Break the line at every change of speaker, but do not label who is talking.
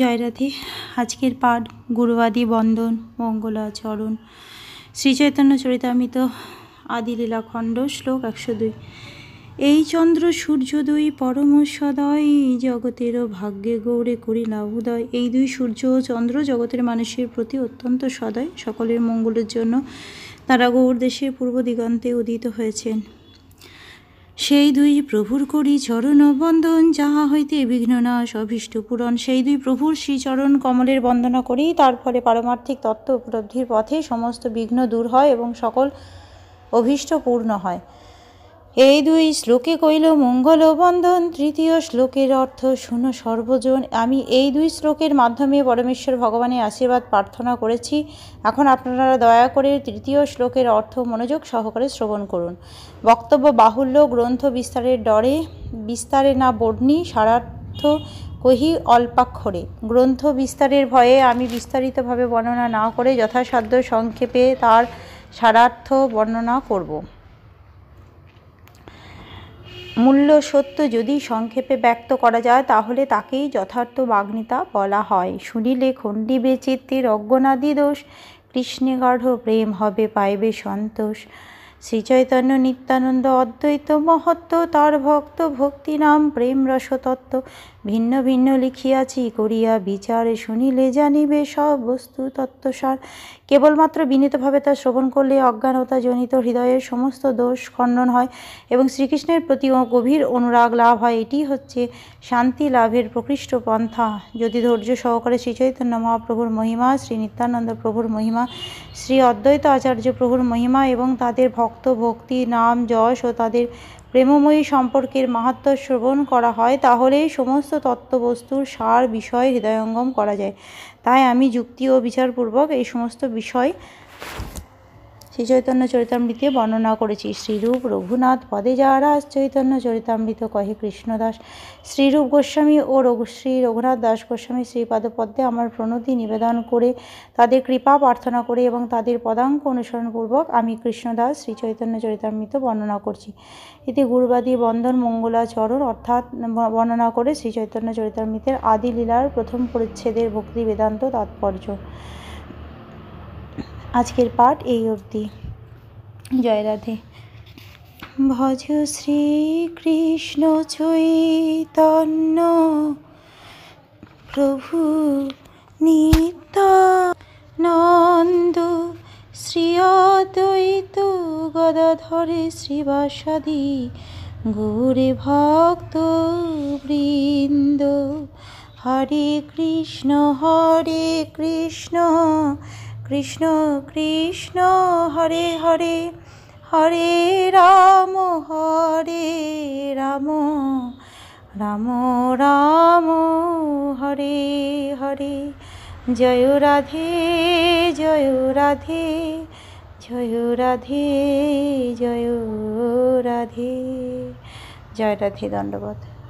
জয়রাধি আজকের পাঠ গুরুবাদী বন্ধন মঙ্গলাচরণ শ্রী চৈতন্য চরিতামিত খণ্ড শ্লোক একশো দুই এই চন্দ্র সূর্য দুই পরম সদয় জগতেরও ভাগ্যে গৌরে করিলা উদয় এই দুই সূর্য ও চন্দ্র জগতের মানুষের প্রতি অত্যন্ত সদয় সকলের মঙ্গলের জন্য তারা গৌর দেশের পূর্ব দিগন্তে উদিত হয়েছেন সেই দুই প্রভুর করি চরণ বন্দন যাহা হইতে না সভীষ্ট পূরণ সেই দুই প্রভুর শ্রীচরণ কমলের বন্দনা করি তার ফলে পারমার্থিক তত্ত্ব উপলব্ধির পথে সমস্ত বিঘ্ন দূর হয় এবং সকল অভীষ্ট পূর্ণ হয় এই দুই শ্লোকে কইল মঙ্গল বন্ধন তৃতীয় শ্লোকের অর্থ শুনো সর্বজন আমি এই দুই শ্লোকের মাধ্যমে পরমেশ্বর ভগবানের আশীর্বাদ প্রার্থনা করেছি এখন আপনারা দয়া করে তৃতীয় শ্লোকের অর্থ মনোযোগ সহকারে শ্রবণ করুন বক্তব্য বাহুল্য গ্রন্থ বিস্তারের ডরে বিস্তারে না বর্ণি সারার্থ কহি অল্পাক্ষরে গ্রন্থ বিস্তারের ভয়ে আমি বিস্তারিতভাবে বর্ণনা না করে যথাসাধ্য সংক্ষেপে তার সারার্থ বর্ণনা করব মূল্য সত্য যদি সংক্ষেপে ব্যক্ত করা যায় তাহলে তাকেই যথার্থ বাগ্নিতা বলা হয় শুনিলে খণ্ডিবে চিত্তের অজ্ঞনাদি দোষ গাঢ় প্রেম হবে পাইবে সন্তোষ শ্রীচৈতন্য নিত্যানন্দ অদ্বৈত মহত্ব তার ভক্ত নাম প্রেম রসতত্ত্ব ভিন্ন ভিন্ন লিখিয়াছি করিয়া বিচারে শুনিলে জানিবে সব বস্তু তত্ত্বসার কেবলমাত্র বিনীতভাবে তা শ্রবণ করলে অজ্ঞানতা জনিত হৃদয়ের সমস্ত দোষ খণ্ডন হয় এবং শ্রীকৃষ্ণের প্রতি গভীর অনুরাগ লাভ হয় এটি হচ্ছে শান্তি লাভের প্রকৃষ্ট পন্থা যদি ধৈর্য সহকারে শ্রীচৈতন্য মহাপ্রভুর মহিমা শ্রী নিত্যানন্দ প্রভুর মহিমা শ্রী অদ্বৈত আচার্য প্রভুর মহিমা এবং তাদের ভক্ত ভক্তি নাম যশ ও তাদের প্রেমময়ী সম্পর্কের মাহাত্ম শ্রবণ করা হয় তাহলেই সমস্ত তত্ত্ববস্তুর সার বিষয় হৃদয়ঙ্গম করা যায় তাই আমি যুক্তি ও বিচারপূর্বক এই সমস্ত বিষয় শ্রী চৈতন্য চরিতামৃতে বর্ণনা করেছি শ্রীরূপ রঘুনাথ পদে যাহারাজ চৈতন্য চরিতামৃত কহে কৃষ্ণদাস শ্রীরূপ গোস্বামী ও রঘু শ্রী রঘুনাথ দাস গোস্বামী শ্রীপাদপদ্মে আমার প্রণতি নিবেদন করে তাদের কৃপা প্রার্থনা করে এবং তাদের পদাঙ্ক অনুসরণপূর্বক আমি কৃষ্ণদাস শ্রী চৈতন্য চরিতামৃত বর্ণনা করছি এতে গুরুবাদী বন্ধন মঙ্গলাচরণ অর্থাৎ বর্ণনা করে শ্রী চৈতন্য চরিতামৃতের আদি লীলার প্রথম পরিচ্ছেদের ভক্তি বেদান্ত তাৎপর্য আজকের পাঠ এই অবধি জয় রাধে ভজ শ্রীকৃষ্ণ চৈতন্য প্রভু নিত নন্দ শ্রী অদ্বৈত গদাধরে শ্রীবাসাদি গৌরে ভক্ত বৃন্দ হরে কৃষ্ণ হরে কৃষ্ণ কৃষ্ণ কৃষ্ণ হরে হরে হরে রাম হরে রাম রাম রাম হরে হরে জয় রাধে জয় রাধে জয় রাধে জয় রাধে জয় রাধে দণ্ডবোধ